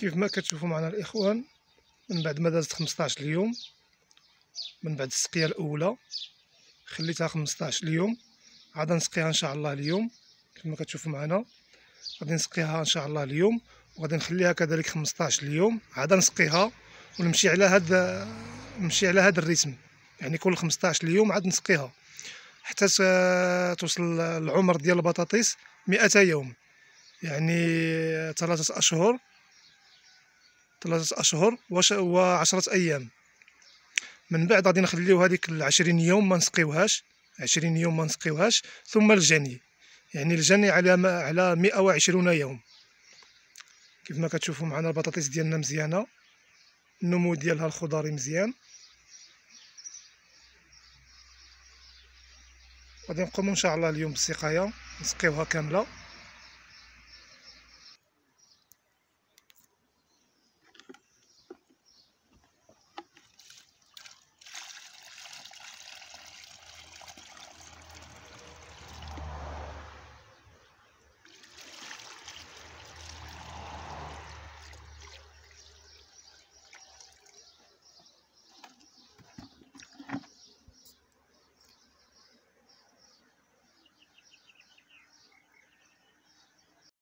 كيف ما كتشوفوا معنا الاخوان من بعد ما دازت 15 اليوم من بعد السقيه الاولى خليتها 15 اليوم عاد نسقيها ان شاء الله اليوم كما كتشوفوا معنا غادي نسقيها ان شاء الله اليوم وغادي نخليها كذلك 15 اليوم عاد نسقيها ونمشي على هذا نمشي على هذا الريتم يعني كل 15 اليوم عاد نسقيها حتى توصل العمر ديال البطاطيس 200 يوم يعني ثلاثة أشهر ثلاثة أشهر وعشرة أيام من بعد غادي نخليو هذيك العشرين يوم ما نسقيوهاش عشرين يوم ما نسقيوهاش ثم الجني يعني الجني على ما على مئة وعشرون يوم كيف ما كتشوفوا معنا البطاطس ديالنا مزيانه النمو ديالها الخضاري مزيان غادي نقوم ان شاء الله اليوم بالسقايه نسقيوها كامله